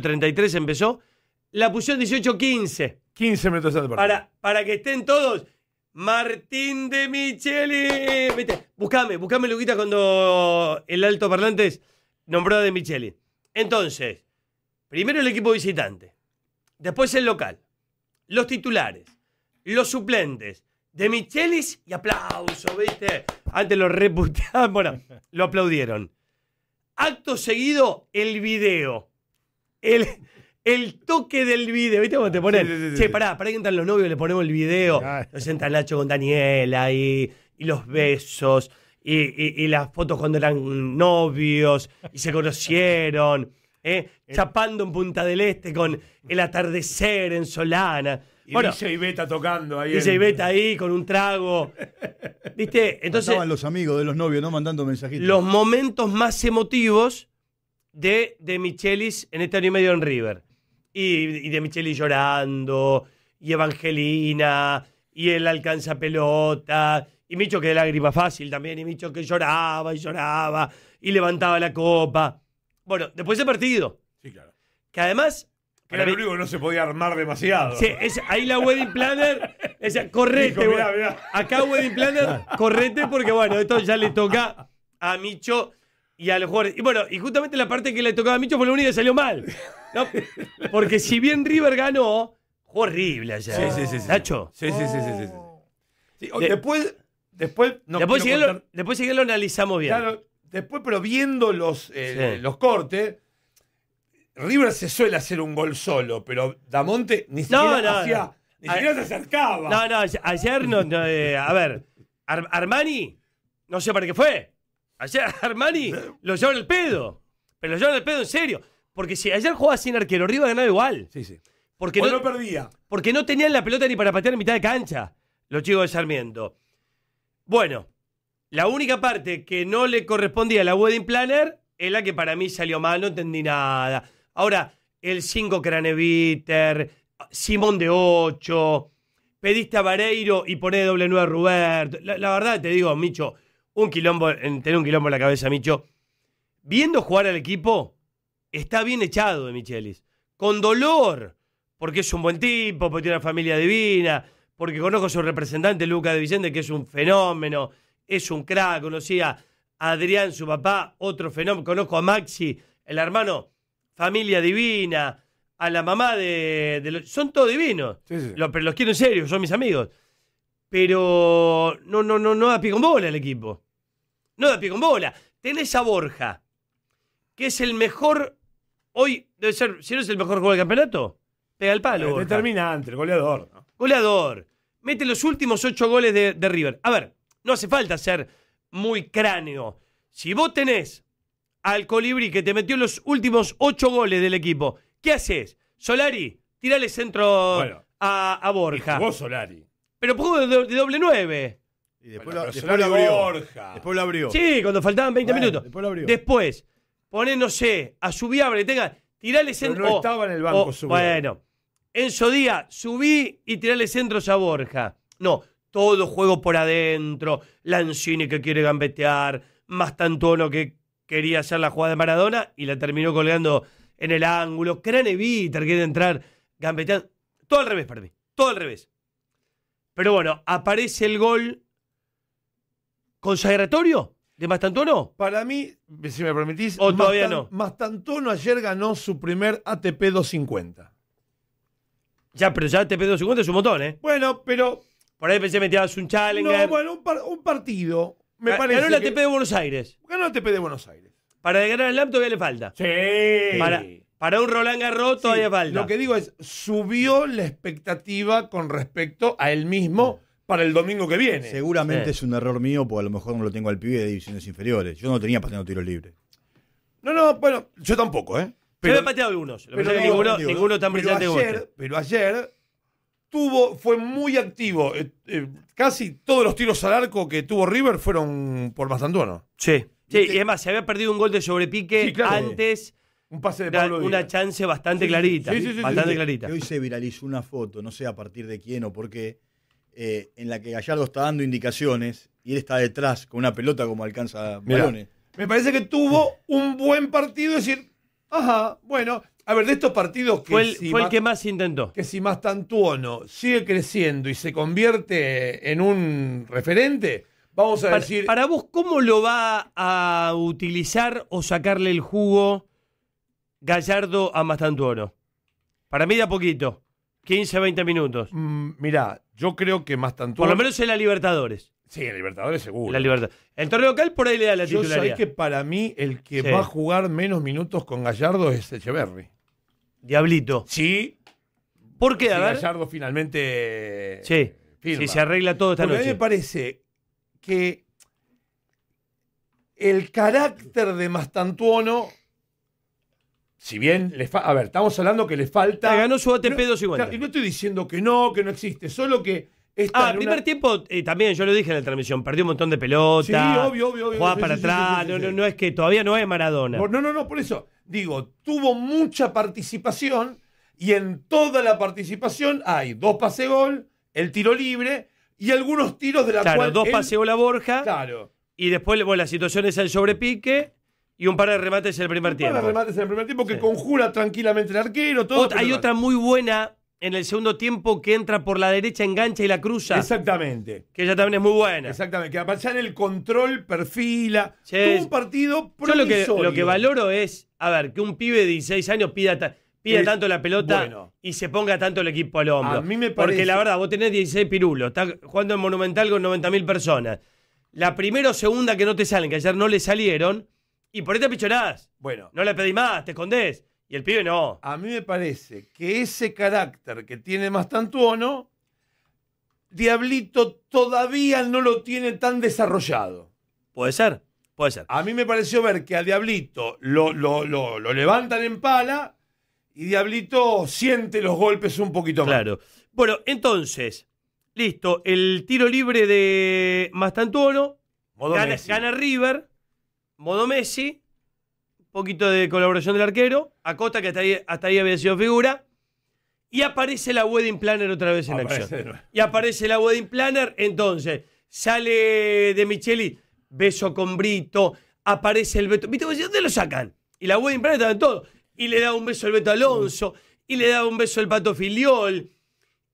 33 empezó, la pusieron 18-15. 15 minutos Para, para que estén todos. Martín de Micheli. buscame, buscame, Luquita, cuando el alto parlante nombró a de Micheli. Entonces, primero el equipo visitante, después el local, los titulares, los suplentes, de Michelis y aplauso, ¿viste? Antes lo reputaban bueno, lo aplaudieron. Acto seguido, el video el, toque del video. ¿Viste cómo te ponen? che, pará, pará que entran los novios, le ponemos el video. Nos entra Nacho con Daniela y, los besos y, las fotos cuando eran novios y se conocieron. ¿eh? Chapando en Punta del Este con el atardecer en Solana. Y bueno, Beta tocando ahí. y Beta ahí con un trago. ¿Viste? Entonces. Estaban los amigos de los novios, ¿no? Mandando mensajitos. Los momentos más emotivos de, de Michelis en este año y medio en River. Y, de Michelis llorando, y Evangelina, y él alcanza pelota, y Micho que de lágrima fácil también, y Micho que lloraba y lloraba, y levantaba la copa. Bueno, después de partido. Sí, claro. Que además era lo único que no se podía armar demasiado. Sí, ahí la wedding planner, es, correte, acá wedding planner, correte porque bueno, esto ya le toca a Micho y a los jugadores. Y bueno, y justamente la parte que le tocaba a Micho fue la única salió mal. Porque si bien River ganó, Fue horrible ayer. Sí, sí, sí. Nacho. Sí, sí, sí, sí. Oh. Oh, después, después, después, lo, analizamos bien. después, pero viendo los, eh, los cortes. River se suele hacer un gol solo, pero Damonte ni siquiera, ni se acercaba. No, no, ayer no. Eh, a ver, Armani, no sé para qué fue. Ayer Armani lo llevan el pedo. Pero lo llevan el pedo en serio. Porque si ayer jugaba sin arquero, Rivas ganaba igual. Sí, sí. Porque no, perdía. Porque no tenían la pelota ni para patear en mitad de cancha los chicos de Sarmiento. Bueno, la única parte que no le correspondía a la wedding planner es la que para mí salió mal, no entendí nada. Ahora, el 5 Craneviter, Simón de 8, pediste a Vareiro y poné doble 9 a la, verdad te digo, Micho, un quilombo, en tener un quilombo en la cabeza, Micho. Viendo jugar al equipo, está bien echado de Michelis. Con dolor, porque es un buen tipo, porque tiene una familia divina, porque conozco a su representante, Luca de Vicente, que es un fenómeno, es un crack. conocí a Adrián, su papá, otro fenómeno. Conozco a Maxi, el hermano, familia divina. A la mamá de. son todos divinos. pero los quiero en serio, son mis amigos pero no, no, no, no da pie con bola el equipo. No da pie con bola. Tenés a Borja, que es el mejor, hoy debe ser, si no es el mejor jugador del campeonato, pega el palo. Determinante, el goleador. Goleador. Mete los últimos ocho goles de, River. A ver, no hace falta ser muy cráneo. Si vos tenés al Colibrí que te metió los últimos ocho goles del equipo, ¿qué haces? Solari, tirale centro a, a, Borja. Vos, Solari. Pero jugó de, doble nueve. Y después, lo, abrió. después lo abrió. Sí, cuando faltaban 20 minutos. Después lo abrió. Después, poné, no sé, a Subiabre, que tenga, tirale centro. no estaba en el banco Bueno, Enzo día, subí y tirale centros a Borja. No, todo juego por adentro. Lancini que quiere gambetear. Más que quería hacer la jugada de Maradona y la terminó colgando en el ángulo. Crane Viter quiere entrar gambeteando. Todo al revés para mí. Todo al revés. Pero bueno, aparece el gol consagratorio de Mastantono. Para mí, si me permitís, todavía Mastantono ayer ganó su primer ATP 250. Ya, pero ya ATP 250 es un montón, ¿eh? Bueno, pero. Por ahí pensé metías un challenge. No, bueno, un, partido. Me parece ganó el ATP de Buenos Aires. Ganó el ATP de Buenos Aires. Para ganar el LAMP todavía le falta. Sí. Para, para un Roland Garros todavía sí, falta. Lo que digo es, subió la expectativa con respecto a él mismo para el domingo que viene. Seguramente es un error mío, porque a lo mejor no lo tengo al pibe de divisiones inferiores. Yo no tenía pateando tiros libres. No, no, bueno, yo tampoco, ¿eh? Pero, yo he pateado algunos. pero, ninguno, tan brillante como ayer, este. Pero ayer tuvo, fue muy activo. Eh, eh, casi todos los tiros al arco que tuvo River fueron por uno. Sí. Sí, este y además se había perdido un gol de sobrepique antes un pase de Pablo Una, chance bastante clarita. Sí, sí, bastante clarita. Hoy se viralizó una foto, no sé a partir de quién o por qué, eh, en la que Gallardo está dando indicaciones y él está detrás con una pelota como alcanza balones. Me parece que tuvo un buen partido, es decir, ajá, bueno, a ver, de estos partidos que fue el, que más intentó. Que si más tanto sigue creciendo y se convierte en un referente, vamos a decir. Para vos, ¿cómo lo va a utilizar o sacarle el jugo Gallardo a Mastantuono? Para mí de poquito. 15, 20 minutos. Mira, mm, mirá, yo creo que Mastantuono... Por lo menos en la Libertadores. Sí, en Libertadores seguro. La libertad. El torneo local por ahí le da la Yo sé que para mí el que va a jugar menos minutos con Gallardo es Echeverry. Diablito. Sí. ¿Por qué? Gallardo finalmente. Eh, sí. Si se arregla todo esta noche. A mí me parece que el carácter de Mastantuono si bien, a ver, estamos hablando que le falta. Eh, ganó su ATP no, y no estoy diciendo que no, que no existe, solo que. ah, primer tiempo, eh, también yo lo dije en la transmisión, perdió un montón de pelota. Sí, obvio, obvio. jugaba para atrás, no, es que todavía no es Maradona. No, no, no, por eso digo, tuvo mucha participación y en toda la participación hay dos pase gol, el tiro libre y algunos tiros de la claro, dos pase gol a Borja. Claro. Y después, bueno, la situación es el sobrepique y un par de remates en el primer tiempo. Un par de remates en el primer tiempo que conjura tranquilamente el arquero. Todo, hay otra muy buena en el segundo tiempo que entra por la derecha, engancha y la cruza. Exactamente. Que ella también es muy buena. Exactamente. Que aparece en el control, perfila. es un partido Yo lo que, lo que valoro es, a ver, que un pibe de 16 años pida, tanto la pelota y se ponga tanto el equipo al hombro. A mí Porque la verdad, vos tenés 16 pirulos, estás jugando en Monumental con 90.000 personas. La primera o segunda que no te salen, que ayer no le salieron y por te pichonadas. Bueno. No le pedí más, te escondés. Y el pibe no. A mí me parece que ese carácter que tiene más Mastantuono, Diablito todavía no lo tiene tan desarrollado. Puede ser, puede ser. A mí me pareció ver que a Diablito lo, lo, lo, levantan en pala y Diablito siente los golpes un poquito más. Claro. Bueno, entonces, listo, el tiro libre de Mastantuono, gana, gana River modo Messi, un poquito de colaboración del arquero, Acota que hasta ahí, ahí había sido figura, y aparece la wedding planner otra vez en acción. Y aparece la wedding planner, entonces sale de Micheli, beso con Brito, aparece el Beto. ¿Viste? Pues, ¿Dónde lo sacan? Y la wedding planner estaba en todo. Y le da un beso al Beto Alonso, mm. y le da un beso al Pato Filiol.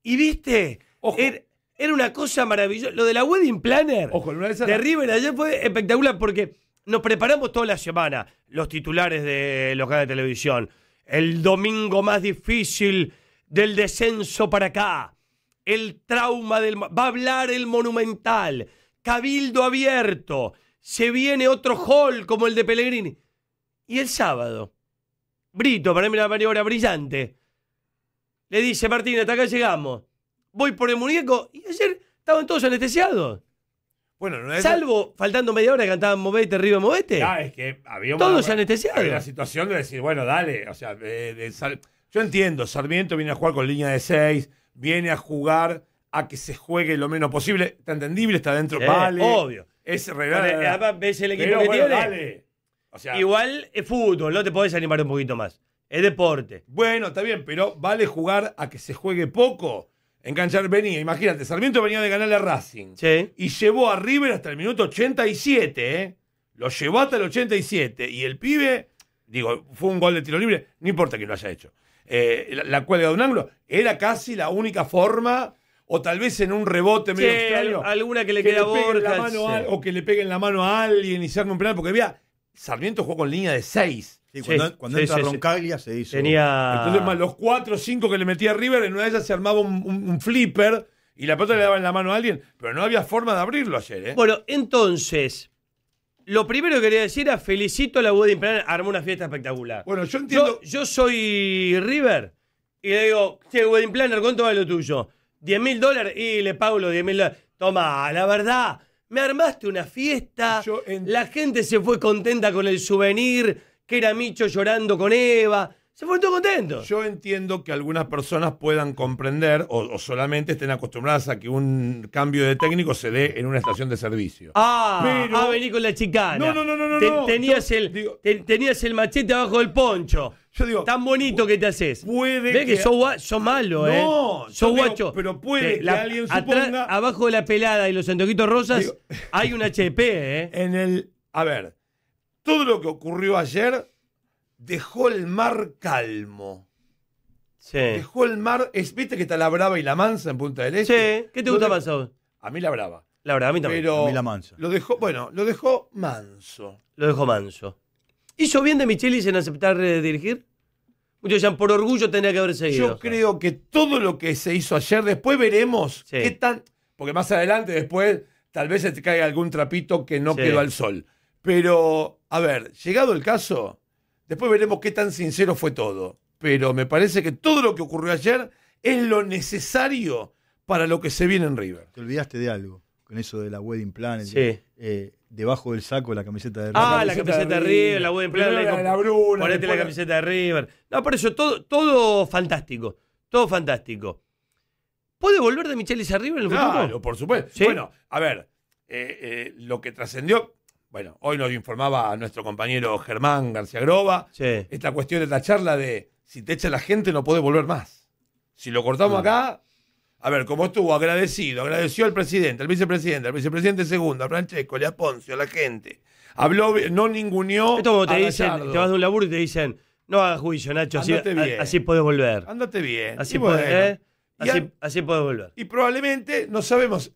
Y viste, er, era, una cosa maravillosa. Lo de la wedding planner Ojo, de River ayer fue espectacular porque nos preparamos toda la semana los titulares de los canales de televisión. El domingo más difícil del descenso para acá. El trauma del... Va a hablar el monumental. Cabildo abierto. Se viene otro hall como el de Pellegrini. Y el sábado. Brito, para mí una maniobra brillante. Le dice, Martín, hasta acá llegamos. Voy por el muñeco. Y ayer estaban todos anestesiados. Bueno, Salvo, faltando media hora, que cantaban Movete, arriba Movete. Ah, es que había Todos anestesiados. Había la situación de decir, bueno, dale. O sea, yo entiendo, Sarmiento viene a jugar con línea de 6, viene a jugar a que se juegue lo menos posible. Está entendible, está dentro, vale. Obvio. Es real. ves el equipo que tiene. O sea, Igual es fútbol, no te podés animar un poquito más. Es deporte. Bueno, está bien, pero vale jugar a que se juegue poco. Enganchar venía, imagínate, Sarmiento venía de ganarle a Racing. Y llevó a River hasta el minuto 87, ¿eh? Lo llevó hasta el 87. Y el pibe, digo, fue un gol de tiro libre, no importa que lo haya hecho. Eh, la, cuelga de un ángulo, era casi la única forma, o tal vez en un rebote medio sí, Alguna que le quede queda o que le peguen la mano a alguien y se arme un penal, porque había. Sarmiento jugó con línea de 6 cuando, cuando entra Roncaglia se hizo. Tenía... Entonces, los cuatro o cinco que le metía River, en una de ellas se armaba un, flipper y la pelota le daba en la mano a alguien, pero no había forma de abrirlo ayer. ¿eh? Bueno, entonces, lo primero que quería decir era felicito a la wedding planner armó una fiesta espectacular. Bueno, yo entiendo. Yo, soy River y le digo, che, Wedding Planner, ¿cuánto vale lo tuyo? 10 mil dólares y le pago los mil dólares. Toma, la verdad, me armaste una fiesta, la gente se fue contenta con el souvenir que era Micho llorando con Eva. Se fue todo contento. Yo entiendo que algunas personas puedan comprender o, solamente estén acostumbradas a que un cambio de técnico se dé en una estación de servicio. Ah, a ah, venir con la chicana. No, no, no, no. tenías, el, tenías el machete abajo del poncho. Yo digo, tan bonito que te haces. Puede ¿Ves que, sos, malo, ¿eh? No, sos guacho. Pero puede que alguien suponga... abajo de la pelada y los antojitos rosas hay un HP, ¿eh? En el... A ver, todo lo que ocurrió ayer dejó el mar calmo. Sí. Dejó el mar. ¿Viste que está la brava y la mansa en Punta del Este? Sí. ¿Qué te gusta más a mí la brava. La brava, a mí también. a mí la mansa. Lo dejó, bueno, lo dejó manso. Lo dejó manso. ¿Hizo bien de Michelis en aceptar eh, dirigir? Muchos ya por orgullo tenía que haber seguido. Yo creo que todo lo que se hizo ayer, después veremos qué tan. Porque más adelante, después, tal vez se te caiga algún trapito que no quedó al sol. Pero a ver, llegado el caso, después veremos qué tan sincero fue todo. Pero me parece que todo lo que ocurrió ayer es lo necesario para lo que se viene en River. Te olvidaste de algo, con eso de la Wedding plan, Sí. Eh, debajo del saco la camiseta de River. Ah, la camiseta, de, River, la Wedding plan, La, ponete la camiseta de River. No, por eso todo, todo fantástico. Todo fantástico. ¿Puede volver de Michelis a River en el momento? Claro, por supuesto. Bueno, a ver, eh, eh, lo que trascendió, bueno, hoy nos informaba nuestro compañero Germán García Groba esta cuestión de la charla de si te echa la gente no puede volver más. Si lo cortamos acá, a ver, como estuvo agradecido, agradeció al presidente, al vicepresidente, al vicepresidente segundo, a Francesco, a Poncio, a la gente. Habló, no ninguneó. Esto como te dicen, te vas de un laburo y te dicen, no hagas juicio, Nacho, así, así, volver. Andate bien. Así puedes ¿eh? así, así volver. Y probablemente, no sabemos,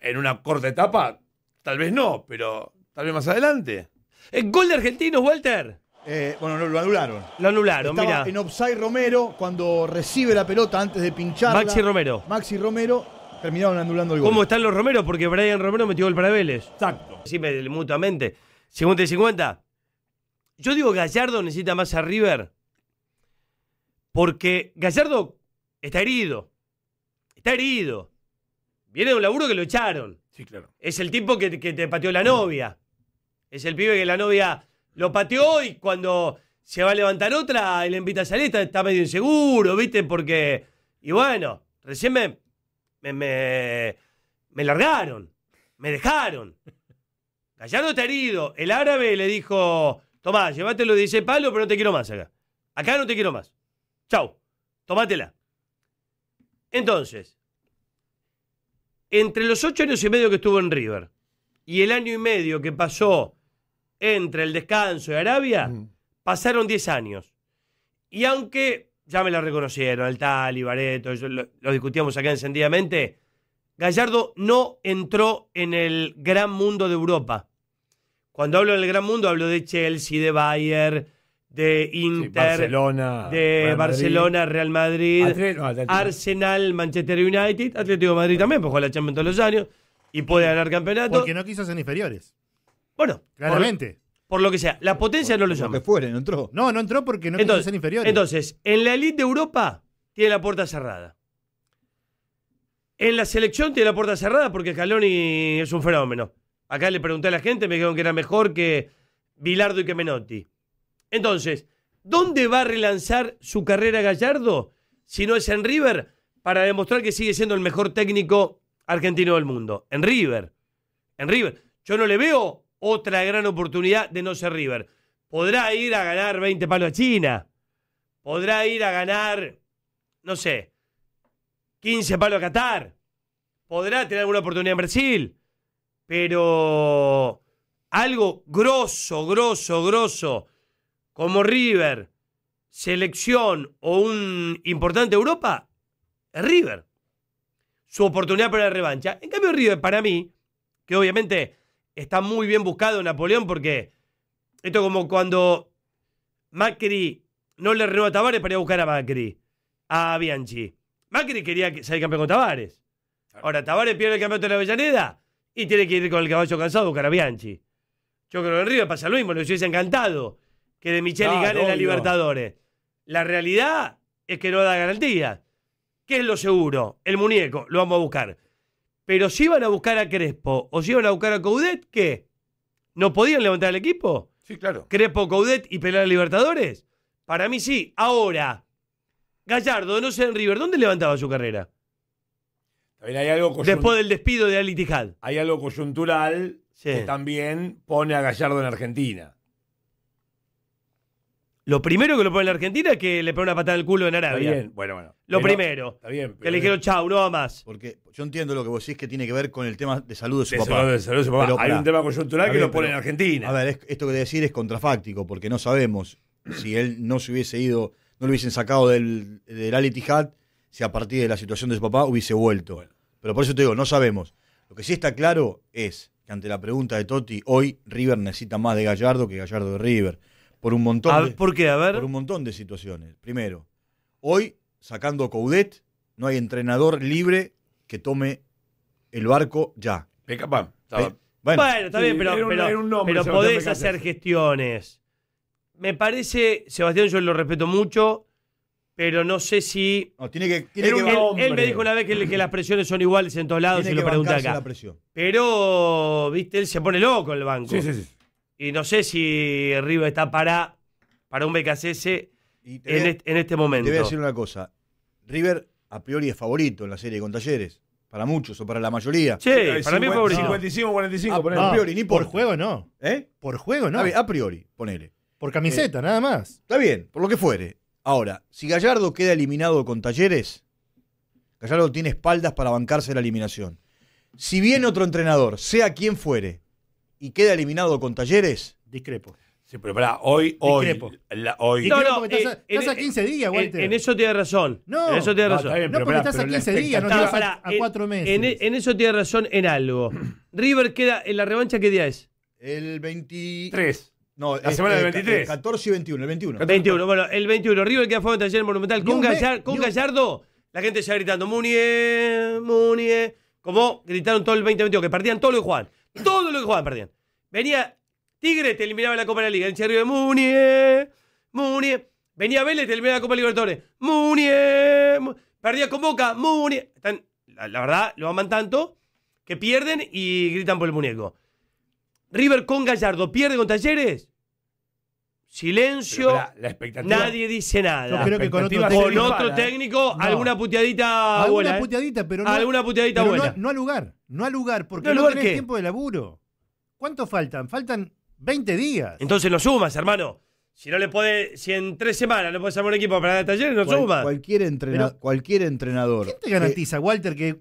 en una corta etapa, tal vez no, pero Tal vez más adelante. El gol de Argentinos, Walter. Eh, bueno, lo anularon. Lo anularon, Estaba mira. En offside Romero, cuando recibe la pelota antes de pinchar. Maxi Romero. Maxi Romero, terminaron anulando el gol. ¿Cómo están los Romero? Porque Brian Romero metió el para Exacto. Así mutuamente. 50 y 50. Yo digo Gallardo necesita más a River. Porque Gallardo está herido. Está herido. Viene de un laburo que lo echaron. Sí, claro. Es el tipo que, que te pateó la novia. Es el pibe que la novia lo pateó y cuando se va a levantar otra el le invita a salir, está, medio inseguro, ¿viste? Porque. Y bueno, recién me, me, largaron, me dejaron. Gallardo está herido. El árabe le dijo: Tomás, llévatelo de ese palo, pero no te quiero más acá. Acá no te quiero más. Chau, tomátela. Entonces, entre los ocho años y medio que estuvo en River y el año y medio que pasó entre el descanso de Arabia, mm. pasaron 10 años. Y aunque ya me la reconocieron, el tal, Bareto, lo, lo discutíamos acá encendidamente, Gallardo no entró en el gran mundo de Europa. Cuando hablo del gran mundo, hablo de Chelsea, de Bayern, de Inter, de Barcelona, Real Madrid, Arsenal, Manchester United, Atlético de Madrid también, pues juega la Champions todos los años y puede ganar campeonato. Porque no quiso ser inferiores. Bueno, claramente. Por, lo que sea. Las potencias no lo llaman. Que no entró. No, no entró porque no entonces, ser inferiores. Entonces, en la elite de Europa tiene la puerta cerrada. En la selección tiene la puerta cerrada porque Scaloni es un fenómeno. Acá le pregunté a la gente, me dijeron que era mejor que Bilardo y que Menotti. Entonces, ¿dónde va a relanzar su carrera Gallardo si no es en River para demostrar que sigue siendo el mejor técnico argentino del mundo? En River. En River. Yo no le veo otra gran oportunidad de no ser River. Podrá ir a ganar 20 palos a China. Podrá ir a ganar, no sé, 15 palos a Qatar. Podrá tener alguna oportunidad en Brasil. Pero algo grosso, grosso, grosso, como River, selección o un importante Europa, es River. Su oportunidad para la revancha. En cambio, River, para mí, que obviamente está muy bien buscado Napoleón porque esto como cuando Macri no le renueva a Tavares para ir a buscar a Macri, a Bianchi. Macri quería salir campeón con Tavares. Ahora Tavares pierde el campeonato de la Avellaneda y tiene que ir con el caballo cansado a buscar a Bianchi. Yo creo que en río pasa lo mismo, le hubiese encantado que de Michelle gane la Libertadores. La realidad es que no da garantía. ¿Qué es lo seguro? El muñeco, lo vamos a buscar. Pero si iban a buscar a Crespo o si iban a buscar a Coudet, ¿qué? ¿No podían levantar el equipo? Sí, claro. ¿Crespo, Coudet y pelear a Libertadores? Para mí sí. Ahora, Gallardo, no sé en River, ¿dónde levantaba su carrera? También hay algo Después del despido de Ali Hay algo coyuntural que también pone a Gallardo en Argentina. Lo primero que lo pone en la Argentina es que le pone una patada al el culo en Arabia. Está bien, bueno, bueno. Lo eh, primero. Está bien. que le dijeron chau, no va más. Porque yo entiendo lo que vos decís que tiene que ver con el tema de salud de su papá. Hay un tema coyuntural que lo pone en Argentina. A ver, esto que decir es contrafáctico, porque no sabemos si él no se hubiese ido, no lo hubiesen sacado del, ality hat, si a partir de la situación de su papá hubiese vuelto. Pero por eso te digo, no sabemos. Lo que sí está claro es que ante la pregunta de Totti, hoy River necesita más de Gallardo que Gallardo de River por un montón. de, un montón de situaciones. Primero, hoy, sacando Coudet, no hay entrenador libre que tome el barco ya. Peca, bueno. bueno, está bien, pero, pero, podés hacer gestiones. Me parece, Sebastián, yo lo respeto mucho, pero no sé si. tiene que. él, me dijo una vez que, las presiones son iguales en todos lados, y lo pregunté acá. pero, viste, él se pone loco el banco. Sí, sí, sí. Y no sé si River está para, para un BKCS en, este momento. Te voy a decir una cosa. River a priori es favorito en la serie con Talleres. Para muchos o para la mayoría. Sí, para mí es favorito. 55, 45. A, priori, ni ah, por, juego no. ¿Eh? Por juego no. A, priori, ponele. Por camiseta, eh, nada más. Está bien, por lo que fuere. Ahora, si Gallardo queda eliminado con Talleres, Gallardo tiene espaldas para bancarse la eliminación. Si viene otro entrenador, sea quien fuere, y queda eliminado con Talleres? Discrepo. Sí, pero pará, hoy, hoy, Discrepo. la- hoy. No, no, estás, a- 15 eh, días, eh, Walter. En, eso tiene razón. No. en eso tiene razón. bien, pero estás a 15 días, no te estás a, a cuatro meses. En, en eso tiene razón en algo. River queda en la revancha, ¿qué día es? El 23. No, La semana del 23. 14 y 21, el 21. 21. Bueno, el 21. River queda fuera de taller monumental con, con Gallardo. La gente ya gritando, Munie, Munie. Como gritaron todo el 2021, que partían todos y Juan. Todo lo que jugaban perdían. Venía Tigre, te eliminaba la Copa de la Liga. En serio de Munie, Venía Vélez, te eliminaba la Copa Libertadores. Munie, Perdía con Boca, Munie. la, la, verdad, lo aman tanto que pierden y gritan por el muñeco. River con Gallardo pierde con Talleres. Silencio. la expectativa, nadie dice nada. creo que con otro, técnico, alguna puteadita buena. ¿eh? pero no, alguna puteadita buena. No, a lugar. No a lugar, porque no, tenés tiempo de laburo. ¿Cuánto faltan? Faltan 20 días. Entonces lo sumas, hermano. Si no le puede, si en tres semanas no puedes armar un equipo para talleres, no sumas Cualquier, entrenador, cualquier entrenador. ¿Quién te garantiza, Walter, que,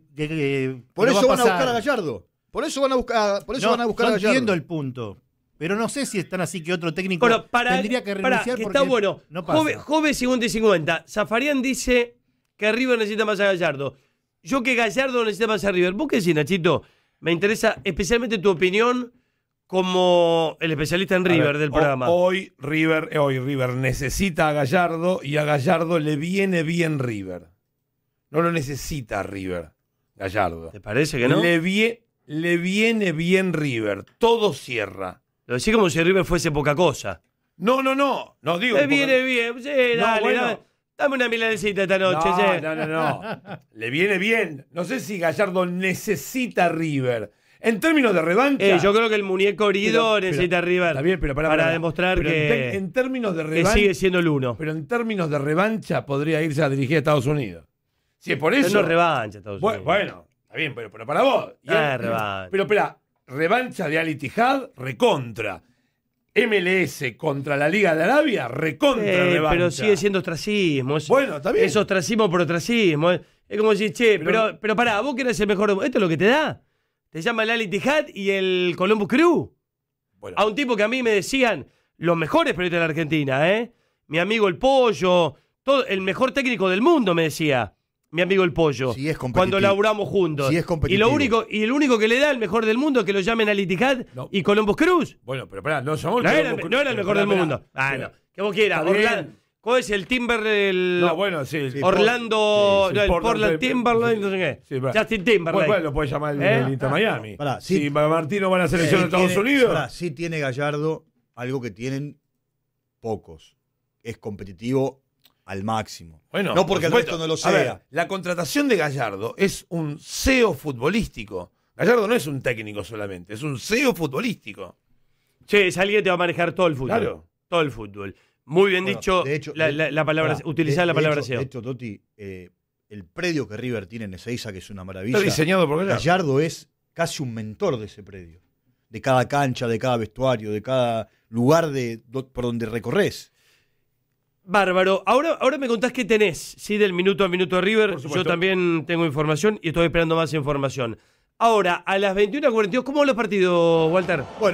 por eso van a buscar a Gallardo? Por eso van a buscar, por eso van a buscar a Gallardo. Entiendo el punto. Pero no sé si están así que otro técnico bueno, tendría que renunciar porque está bueno. Jove, 50 y 50. Zafarian dice que River necesita más a Gallardo. Yo que Gallardo necesita más a River. ¿Vos qué decís, Nachito? Me interesa especialmente tu opinión como el especialista en River del programa. Hoy River, eh, hoy River necesita a Gallardo y a Gallardo le viene bien River. No lo necesita River, Gallardo. ¿Te parece que no? Le, le viene bien River. Todo cierra. Lo decís como si River fuese poca cosa. No, no, no. No digo. Le eh, viene bien. Sí, dale, Dame una milanesita esta noche. No, no, no, no. Le viene bien. No sé si Gallardo necesita River. En términos de revancha. Eh, yo creo que el muñeco herido necesita River. Está bien, pero para, para, demostrar que. En, términos de revancha. Que sigue siendo el uno. Pero en términos de revancha podría irse a dirigir a Estados Unidos. Si es por eso. no revancha, Estados Unidos. Bueno, está bien, pero, para vos. Ah, revancha. Pero espera, revancha de Al Ittihad, recontra. MLS contra la Liga de Arabia, recontra eh, Pero sigue siendo ostracismo. Es, bueno, Es ostracismo por ostracismo. Eh. Es, como decir, che, pero, pero, pará, vos eres el mejor. ¿Esto es lo que te da? Te llama el Al Ittihad y el Columbus Crew. A un tipo que a mí me decían los mejores periodistas de la Argentina, ¿eh? Mi amigo el Pollo, todo, el mejor técnico del mundo me decía mi amigo el pollo. Sí es cuando laburamos juntos. Sí es y lo único, y el único que le da el mejor del mundo es que lo llamen a y Columbus Cruz. Bueno, pero pará, no somos no era, no era el mejor del mundo. Ah, no. Que vos quieras, Orlando. ¿Cómo es el Timber? bueno, sí. Orlando. no, el Portland, Timberland, no sé qué. Justin lo puede llamar el, ¿Eh? de Miami. Para, si no va a la selección de Estados Unidos. Para, sí tiene Gallardo algo que tienen pocos. Es competitivo al máximo. Bueno, no porque por el no lo sea. la contratación de Gallardo es un CEO futbolístico. Gallardo no es un técnico solamente, es un CEO futbolístico. Che, es alguien que te va a manejar todo el fútbol. Claro. Todo el fútbol. Muy bien dicho, de hecho, la, palabra, utilizar la palabra CEO. De hecho, Toti, eh, el predio que River tiene en Ezeiza, que es una maravilla. diseñado por Gallardo. Gallardo es casi un mentor de ese predio. De cada cancha, de cada vestuario, de cada lugar de, por donde recorres. Bárbaro. Ahora, ahora me contás qué tenés, ¿sí? Del minuto a minuto River. Yo también tengo información y estoy esperando más información. Ahora, a las 21.42, ¿cómo van los partido, Walter? Bueno.